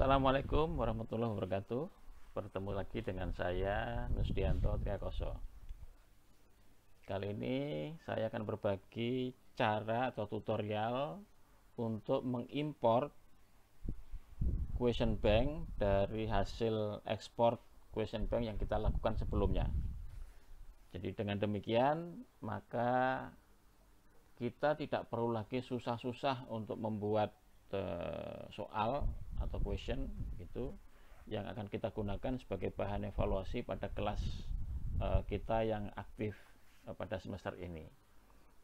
Assalamualaikum warahmatullahi wabarakatuh. Bertemu lagi dengan saya Nusdianto Triakoso. Kali ini saya akan berbagi cara atau tutorial untuk mengimpor question bank dari hasil ekspor question bank yang kita lakukan sebelumnya. Jadi dengan demikian maka kita tidak perlu lagi susah-susah untuk membuat eh, soal atau question itu yang akan kita gunakan sebagai bahan evaluasi pada kelas uh, kita yang aktif uh, pada semester ini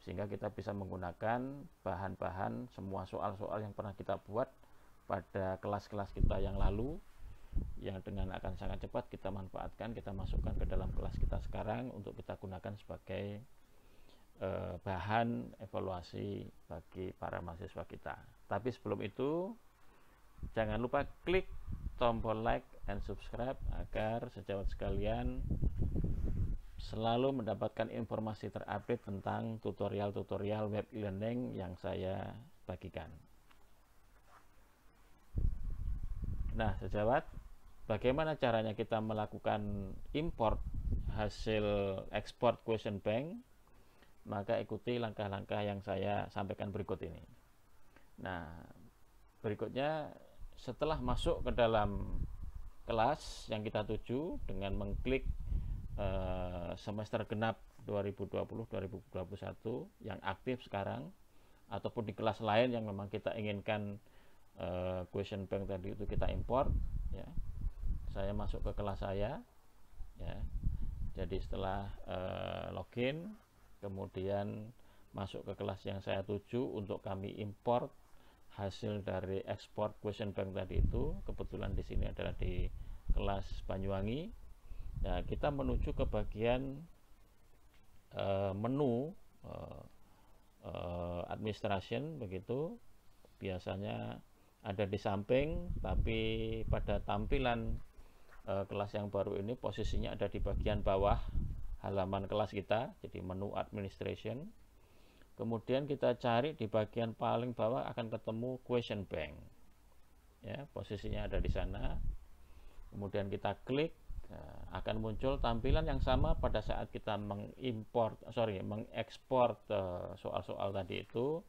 sehingga kita bisa menggunakan bahan-bahan semua soal-soal yang pernah kita buat pada kelas-kelas kita yang lalu yang dengan akan sangat cepat kita manfaatkan kita masukkan ke dalam kelas kita sekarang untuk kita gunakan sebagai eh, bahan evaluasi bagi para mahasiswa kita. Tapi sebelum itu jangan lupa klik tombol like and subscribe agar sejawat sekalian selalu mendapatkan informasi terupdate tentang tutorial-tutorial web e-learning yang saya bagikan. Nah, sejawat, bagaimana caranya kita melakukan import hasil ekspor question bank? Maka ikuti langkah-langkah yang saya sampaikan berikut ini. Nah, berikutnya setelah masuk ke dalam kelas yang kita tuju dengan mengklik eh, semester genap 2020-2021 yang aktif sekarang ataupun di kelas lain yang memang kita inginkan uh, question bank tadi itu kita import ya saya masuk ke kelas saya ya jadi setelah uh, login kemudian masuk ke kelas yang saya tuju untuk kami import hasil dari ekspor question bank tadi itu kebetulan di sini adalah di kelas Banyuwangi nah kita menuju ke bagian e, menu e, e, administration begitu biasanya ada di samping tapi pada tampilan e, kelas yang baru ini posisinya ada di bagian bawah halaman kelas kita jadi menu administration kemudian kita cari di bagian paling bawah akan ketemu question bank ya posisinya ada di sana kemudian kita klik eh, akan muncul tampilan yang sama pada saat kita mengimpor sorry mengekspor eh, soal-soal tadi itu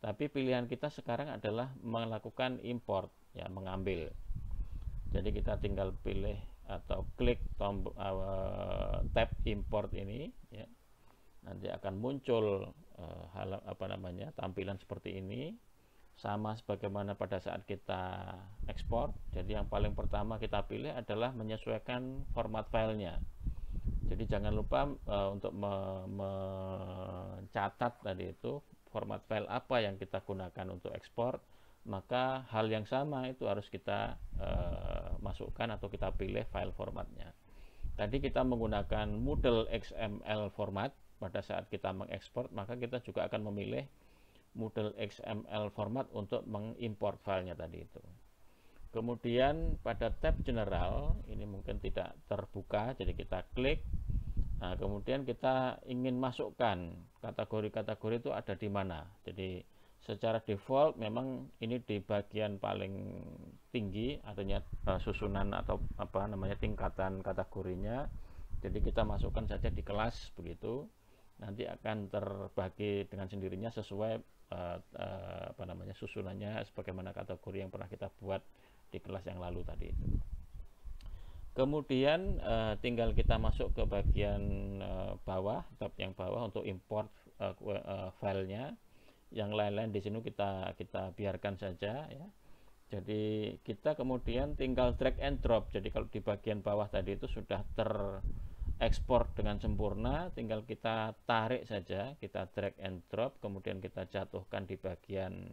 tapi pilihan kita sekarang adalah melakukan import ya mengambil jadi kita tinggal pilih atau klik tombol uh, eh, tab import ini ya nanti akan muncul eh, hal apa namanya tampilan seperti ini sama sebagaimana pada saat kita ekspor jadi yang paling pertama kita pilih adalah menyesuaikan format filenya jadi jangan lupa uh, untuk mencatat me tadi itu format file apa yang kita gunakan untuk ekspor maka hal yang sama itu harus kita uh, masukkan atau kita pilih file formatnya tadi kita menggunakan Moodle XML format pada saat kita mengekspor maka kita juga akan memilih model XML format untuk mengimpor filenya tadi itu. Kemudian pada tab general ini mungkin tidak terbuka jadi kita klik. Nah, kemudian kita ingin masukkan kategori-kategori itu ada di mana. Jadi secara default memang ini di bagian paling tinggi artinya eh, susunan atau apa namanya tingkatan kategorinya. Jadi kita masukkan saja di kelas begitu nanti akan terbagi dengan sendirinya sesuai uh, uh, apa namanya susunannya sebagaimana kategori yang pernah kita buat di kelas yang lalu tadi itu. Kemudian uh, tinggal kita masuk ke bagian uh, bawah tab yang bawah untuk import uh, uh, filenya. Yang lain-lain di sini kita kita biarkan saja ya. Jadi kita kemudian tinggal drag and drop. Jadi kalau di bagian bawah tadi itu sudah ter ekspor dengan sempurna tinggal kita tarik saja kita drag and drop kemudian kita jatuhkan di bagian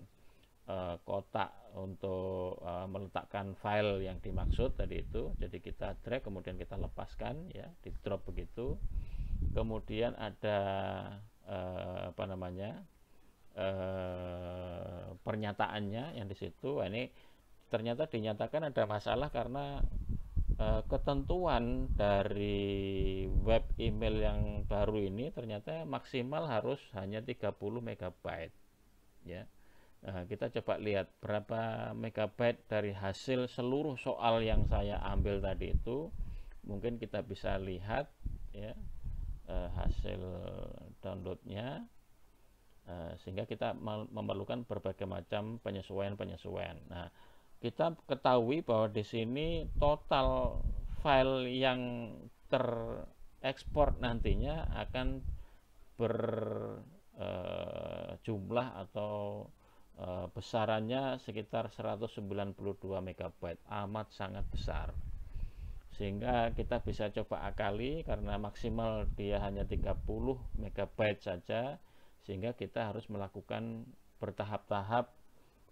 uh, kotak untuk uh, meletakkan file yang dimaksud tadi itu jadi kita drag kemudian kita lepaskan ya di drop begitu kemudian ada uh, apa namanya pernyataannya yang di situ nah, ini ternyata dinyatakan ada masalah karena Eh, ketentuan dari web email yang baru ini ternyata maksimal harus hanya 30 MB ya nah, kita coba lihat berapa megabyte dari hasil seluruh soal yang saya ambil tadi itu mungkin kita bisa lihat ya eh, hasil downloadnya eh, sehingga kita memerlukan berbagai macam penyesuaian-penyesuaian nah kita ketahui bahwa di sini total file yang terekspor nantinya akan berjumlah eh, e, atau e, besarannya sekitar 192 MB amat sangat besar sehingga kita bisa coba akali karena maksimal dia hanya 30 MB saja sehingga kita harus melakukan bertahap-tahap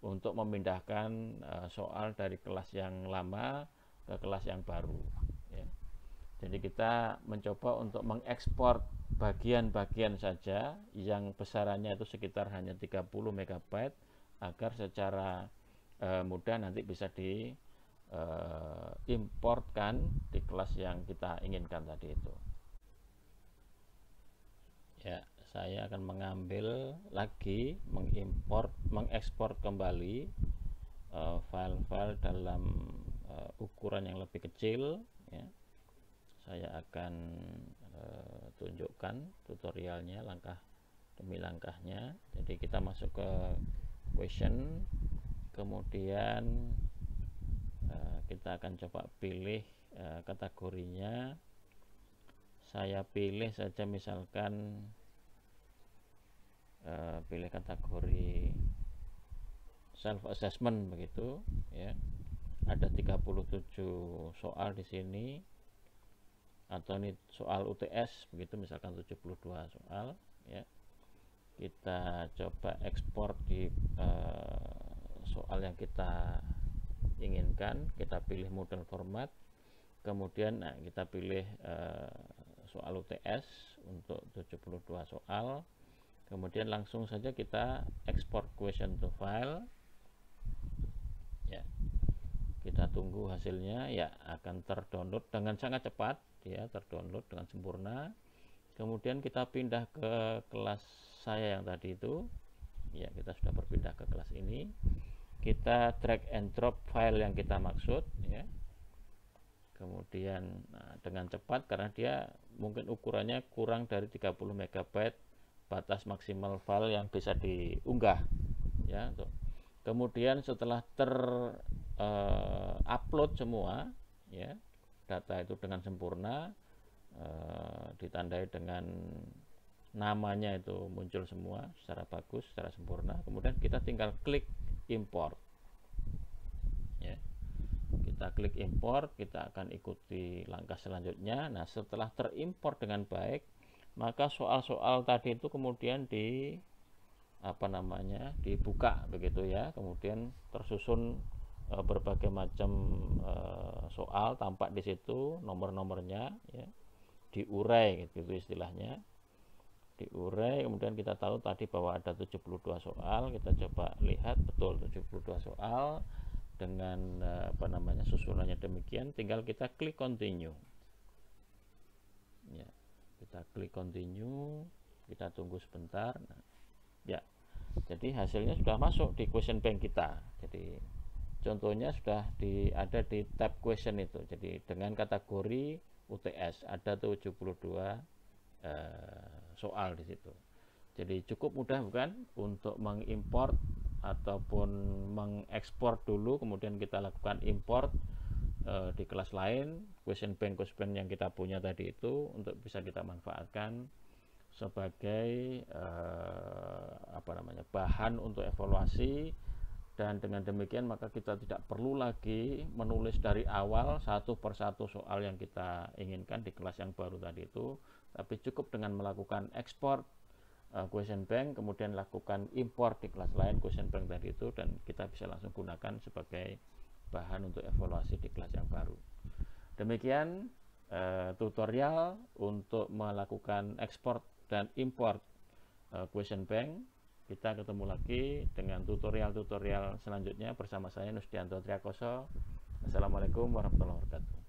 untuk memindahkan eh, soal dari kelas yang lama ke kelas yang baru. Ya. Jadi kita mencoba untuk mengekspor bagian-bagian saja yang besarannya itu sekitar hanya 30 MB agar secara uh, mudah nanti bisa di uh, di kelas yang kita inginkan tadi itu. Ya, saya akan mengambil lagi mengimpor mengekspor kembali eh, file-file uh, dalam uh, ukuran yang lebih kecil ya. saya akan uh, tunjukkan tutorialnya langkah demi langkahnya jadi kita masuk ke question kemudian uh, kita akan coba pilih uh, kategorinya saya pilih saja misalkan Eh, pilih kategori self assessment begitu ya ada 37 soal di sini atau ini soal UTS begitu misalkan 72 soal ya kita coba ekspor di uh, soal yang kita inginkan kita pilih model format kemudian nah, kita pilih uh, soal UTS untuk 72 soal kemudian langsung saja kita export question to file ya kita tunggu hasilnya ya akan terdownload dengan sangat cepat ya terdownload dengan sempurna kemudian kita pindah ke kelas saya yang tadi itu ya kita sudah berpindah ke kelas ini kita drag and drop file yang kita maksud ya kemudian nah, dengan cepat karena dia mungkin ukurannya kurang dari 30 MB batas maksimal file yang bisa diunggah ya kemudian setelah ter uh, upload semua ya data itu dengan sempurna uh, ditandai dengan namanya itu muncul semua secara bagus secara sempurna kemudian kita tinggal klik import ya kita klik import kita akan ikuti langkah selanjutnya nah setelah terimport dengan baik maka soal-soal tadi itu kemudian di apa namanya dibuka begitu ya kemudian tersusun e, berbagai macam e, soal tampak di situ nomor-nomornya ya diurai gitu istilahnya diurai kemudian kita tahu tadi bahwa ada 72 soal kita coba lihat betul 72 soal dengan e, apa namanya susunannya demikian tinggal kita klik continue ya klik continue kita tunggu sebentar nah, ya jadi hasilnya sudah masuk di question bank kita jadi contohnya sudah di ada di tab question itu jadi dengan kategori UTS ada 72 eh, soal di situ jadi cukup mudah bukan untuk mengimport ataupun mengekspor dulu kemudian kita lakukan import uh, di kelas lain question bank question bank yang kita punya tadi itu untuk bisa kita manfaatkan sebagai uh, apa namanya bahan untuk evaluasi dan dengan demikian maka kita tidak perlu lagi menulis dari awal satu persatu soal yang kita inginkan di kelas yang baru tadi itu tapi cukup dengan melakukan ekspor uh, question bank kemudian lakukan import di kelas lain question bank tadi itu dan kita bisa langsung gunakan sebagai bahan untuk evaluasi di kelas yang baru. Demikian eh, tutorial untuk melakukan ekspor dan import eh, question bank. Kita ketemu lagi dengan tutorial-tutorial selanjutnya bersama saya Nusdianto Triakoso. Assalamualaikum warahmatullahi wabarakatuh.